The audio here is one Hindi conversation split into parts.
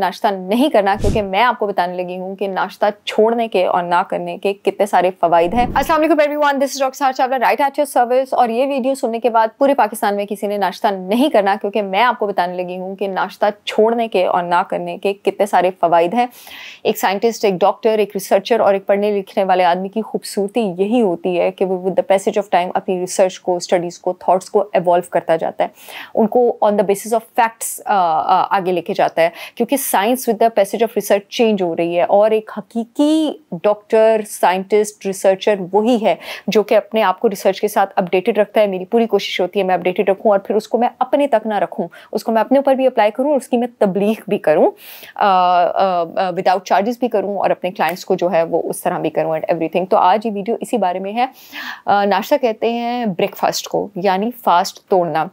नाश्ता नहीं करना क्योंकि मैं आपको बताने लगी हूँ कि नाश्ता छोड़ने के और ना करने के कितने सारे फवाइद हैं अस्सलाम वालेकुम everyone this is doctor Chawla right at your service और ये वीडियो सुनने के बाद पूरे पाकिस्तान में किसी ने नाश्ता नहीं करना क्योंकि मैं आपको बताने लगी हूँ कि नाश्ता छोड़ने के और ना करने के कितने सारे फ़वाद हैं एक साइंटिस्ट एक डॉक्टर एक रिसर्चर और एक पढ़ने लिखने वाले आदमी की खूबसूरती यही होती है कि वो with the passage of time अपनी रिसर्च को स्टडीज़ को थाट्स को एवॉल्व करता जाता है उनको on the basis of facts आगे लेके जाता है क्योंकि science with the passage of research change हो रही है और एक हकीकी डॉक्टर साइंटिस्ट रिसर्चर वही है जो कि अपने आप को रिसर्च के साथ अपडेटेड रखता है मेरी पूरी कोशिश होती है मैं अपडेटेड रखूँ और फिर उसको मैं अपने तक ना रखूँ उसको मैं अपने ऊपर भी अप्लाई करूँ और उसकी मैं तबलीग भी करूँ विदाउट चार्जेस भी करूँ और अपने क्लाइंट्स को जो है वो उस तरह भी करूँ एंड एवरी तो आज ये वीडियो इसी बारे में है uh, नाश्ता कहते हैं ब्रेकफास्ट को यानी फास्ट तोड़ना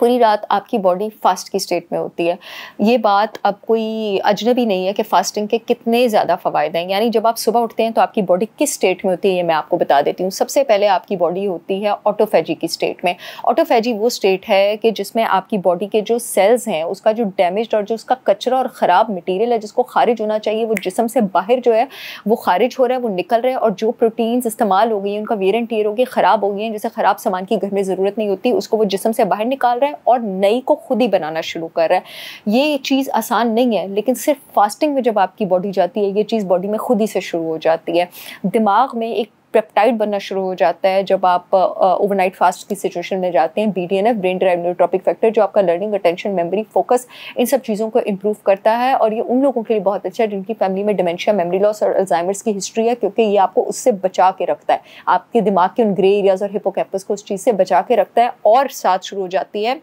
पूरी रात आपकी बॉडी फास्ट की स्टेट में होती है ये बात अब कोई अजनबी नहीं है कि फ़ास्टिंग के कितने ज़्यादा फ़ायदे हैं यानी जब आप सुबह उठते हैं तो आपकी बॉडी किस स्टेट में होती है ये मैं आपको बता देती हूँ सबसे पहले आपकी बॉडी होती है ऑटोफेजी की स्टेट में ऑटोफेजी वो स्टेट है कि जिसमें आपकी बॉडी के जो सेल्स हैं उसका जो डैमेज और जो उसका कचरा और ख़राब मटीरियल है जिसको खारिज होना चाहिए वो जिसम से बाहर जो है वो खारिज हो रहा है वो निकल रहा है और जो प्रोटीन्स इस्तेमाल हो गई हैं उनका वेरेंटियर हो गई ख़राब हो गई हैं जैसे ख़राब सामान की घर में ज़रूरत नहीं होती उसको वो जिसम से बाहर निकाल रहे हैं है और नई को खुद ही बनाना शुरू कर रहा है ये चीज़ आसान नहीं है लेकिन सिर्फ फास्टिंग में जब आपकी बॉडी जाती है ये चीज़ बॉडी में खुद ही से शुरू हो जाती है दिमाग में एक पेप्टाइड बनना शुरू हो जाता है जब आप ओवरनाइट फास्ट की सिचुएशन में जाते हैं B D N F brain drive neurotrophic factor जो आपका लर्निंग अटेंशन मेमोरी फोकस इन सब चीज़ों को इम्प्रूव करता है और ये उन लोगों के लिए बहुत अच्छा है जिनकी फैमिली में डिमेंशिया मेमोरी लॉस और अल्जाइमर्स की हिस्ट्री है क्योंकि ये आपको उससे बचा के रखता है आपके दिमाग के उन ग्रे एरियाज और हिपोकैपस को उस चीज़ से बचा के रखता है और साथ शुरू हो जाती है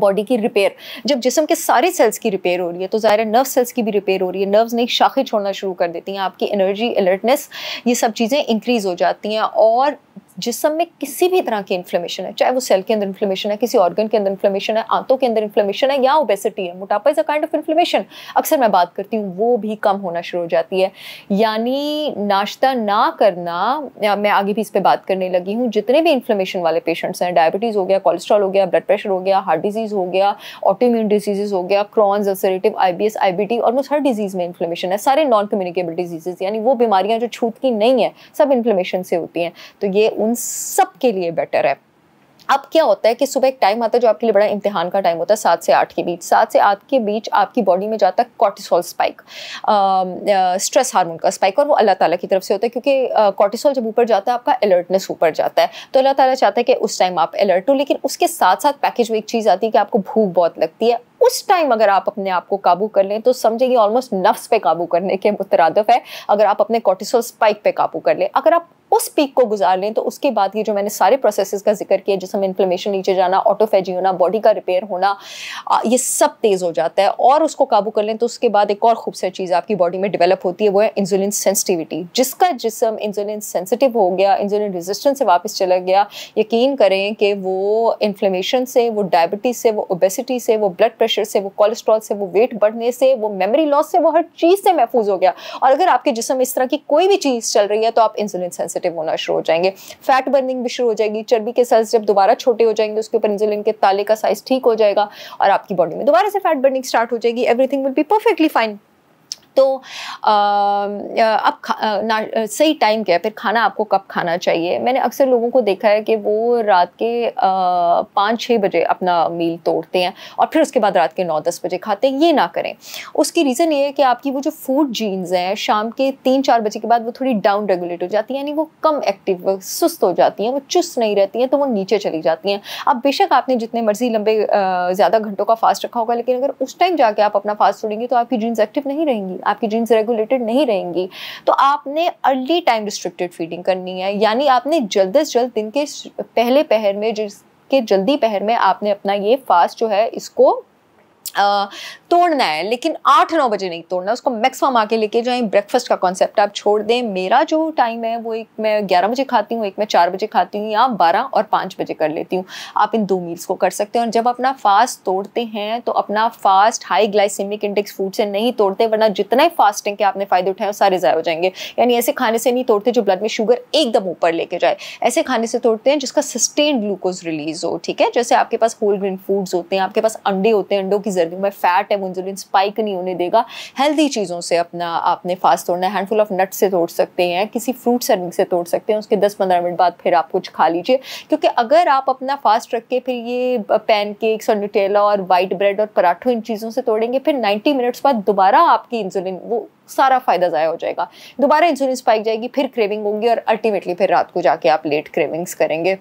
बॉडी की रिपेयर जब जिसम के सारे सेल्स की रिपेयर हो रही है तो ज़ाहिर है नर्व सेल्स की भी रिपेयर हो रही है नर्व्स नई शाखें छोड़ना शुरू कर देती हैं आपकी एनर्जी अलर्टनेस ये सब चीज़ें इंक्रीज़ हो जाती हैं और जिसम में किसी भी तरह की इन्फ्लेमेशन है चाहे वो सेल के अंदर इन्फ्लेमेशन है किसी ऑर्गन के अंदर इन्फ्लेमेशन है आंतों के अंदर इन्फ्लेमेशन है या ओबेसिटी है मोटापा is a kind of inflammation अक्सर मैं बात करती हूँ वो भी कम होना शुरू हो जाती है यानी नाश्ता ना करना मैं आगे भी इस पर बात करने लगी हूँ जितने भी इन्फ्लेमेशन वाले पेशेंट्स हैं डायबिटीज़ हो गया कोलेस्ट्रॉल हो गया ब्लड प्रेशर हो गया हार्ट डिजीज़ हो गया ऑटोम्यून डिजीज़ हो गया Crohn's ulcerative I B S I B T almost हर डिजीज़ में इन्फ्लेमेशन है सारे नॉन कम्युनिकेबल डिजीजेज यानी वो बीमारियाँ जो छूत की नहीं है सब इन्फ्लेमेशन से होती हैं तो ये उन सब के लिए बेटर है अब क्या होता है कि सुबह एक टाइम आता है जो आपके लिए बड़ा इम्तिहान का टाइम होता है सात से आठ के बीच सात से आठ के बीच आपकी बॉडी में जाता है cortisol spike ah, ah, stress hormone का स्पाइक और वो अल्लाह ताला की तरफ से होता है क्योंकि कॉर्टिसोल जब ऊपर जाता है आपका अलर्टनेस ऊपर जाता है तो अल्लाह ताला चाहता है कि उस टाइम आप अलर्ट हो लेकिन उसके साथ साथ पैकेज में एक चीज़ आती है कि आपको भूख बहुत लगती है उस टाइम अगर आप अपने आप को काबू कर लें तो समझे कि ऑलमोस्ट नफ्स पे काबू करने के मुतरद है अगर आप अपने कॉर्टिसोल स्पाइक पे काबू कर लें अगर आप उस पीक को गुजार लें तो उसके बाद ये जो मैंने सारे प्रोसेसेस का जिक्र किया जिसमें इन्फ्लेमेशन नीचे जाना ऑटोफेजी होना बॉडी का रिपेयर होना ये सब तेज़ हो जाता है और उसको काबू कर लें तो उसके बाद एक और खूबसूरत चीज़ आपकी बॉडी में डेवलप होती है वो है इंसुलिन सेंसिटिविटी जिसका जिसम इंसुलिन सेंसिटिव हो गया इंसुलिन रेजिस्टेंस से वापस चला गया यकीन करें कि वो इन्फ्लेमेशन से वो डायबिटीज़ से वो ओबेसिटी से वो ब्लड प्रेशर से वो कोलेस्ट्रॉल से वो वेट बढ़ने से वो मेमोरी लॉस से वो हर चीज़ से महफूज हो गया और अगर आपके जिसम इस तरह की कोई भी चीज़ चल रही है तो आप इंसुलिन सेंसिटिव सेंसिटिव होना शुरू हो जाएंगे फैट बर्निंग भी शुरू हो जाएगी चर्बी के सेल्स जब दोबारा छोटे हो जाएंगे उसके ऊपर इंसुलिन के ताले का साइज ठीक हो जाएगा और आपकी बॉडी में दोबारा से फैट बर्निंग स्टार्ट हो जाएगी everything will be perfectly fine तो अब ना सही टाइम क्या है फिर खाना आपको कब खाना चाहिए मैंने अक्सर लोगों को देखा है कि वो रात के पाँच छः बजे अपना मील तोड़ते हैं और फिर उसके बाद रात के नौ दस बजे खाते हैं ये ना करें उसकी रीज़न ये है कि आपकी वो जो फूड जीन्स हैं शाम के तीन चार बजे के बाद वो थोड़ी डाउन रेगुलेट हो जाती हैं यानी वो कम एक्टिव सुस्त हो जाती हैं वो चुस्त नहीं रहती हैं तो वो नीचे चली जाती हैं अब बेशक आपने जितने मर्जी लंबे ज़्यादा घंटों का फास्ट रखा होगा लेकिन अगर उस टाइम जाके आप अपना फास्ट छोड़ेंगे तो आपकी जीन्स एक्टिव नहीं रहेंगी आपकी जीन्स रेगुलेटेड नहीं रहेंगी तो आपने अर्ली टाइम रिस्ट्रिक्टेड फीडिंग करनी है यानी आपने जल्द अज जल्द दिन के पहले पहर में जिसके जल्दी पहर में आपने अपना ये फास्ट जो है इसको तोड़ना है लेकिन आठ नौ बजे नहीं तोड़ना उसको मैक्सिमम आके लेके जाएँ ब्रेकफास्ट का कॉन्सेप्ट आप छोड़ दें मेरा जो टाइम है वो एक मैं ग्यारह बजे खाती हूँ एक मैं चार बजे खाती हूँ या बारह और पाँच बजे कर लेती हूँ आप इन दो मील्स को कर सकते हैं और जब अपना फास्ट तोड़ते हैं तो अपना fast high glycemic index food से नहीं तोड़ते वरना जितना ही फास्टिंग के आपने फ़ायदे उठाए सारे ज़ाय हो जाएंगे यानी ऐसे खाने से नहीं तोड़ते जो ब्लड में शुगर एकदम ऊपर लेके जाए ऐसे खाने से तोड़ते हैं जिसका सस्टेन ग्लूकोज रिलीज हो ठीक है जैसे आपके पास होल ग्रीन फूड्स होते हैं आपके पास अंडे होते हैं अंडों की चर्बी में फैट है वो इंसुलिन स्पाइक नहीं होने देगा हेल्दी चीज़ों से अपना आपने फास्ट तोड़ना है हैंडफुल ऑफ नट से तोड़ सकते हैं किसी फ्रूट सर्विंग से तोड़ सकते हैं उसके दस पंद्रह मिनट बाद फिर आप कुछ खा लीजिए क्योंकि अगर आप अपना फास्ट रख के फिर ये पैन केक्स और न्यूटेला और वाइट ब्रेड और पराठों इन चीज़ों से तोड़ेंगे फिर नाइन्टी मिनट्स बाद दोबारा आपकी इंसुलिन वो सारा फ़ायदा ज़ाया हो जाएगा दोबारा इंसुलिन स्पाइक जाएगी फिर क्रेविंग होंगी और अल्टीमेटली फिर रात को जाके आप लेट क्रेविंग्स करेंगे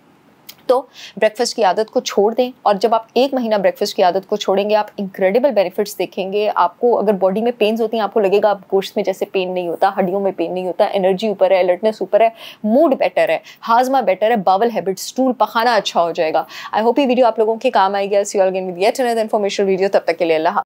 तो ब्रेकफास्ट की आदत को छोड़ दें और जब आप एक महीना ब्रेकफास्ट की आदत को छोड़ेंगे आप इंक्रेडिबल बेनिफिट्स देखेंगे आपको अगर बॉडी में पेन्स होती हैं आपको लगेगा आप गोश्त में जैसे पेन नहीं होता हड्डियों में पेन नहीं होता एनर्जी ऊपर है अलर्टनेस ऊपर है मूड बेटर है हाजमा बेटर है बावल हैबिट्स स्टूल पखाना अच्छा हो जाएगा आई होप ये वीडियो आप लोगों के काम आएगी see all again with another information video तब तक के लिए अल्लाह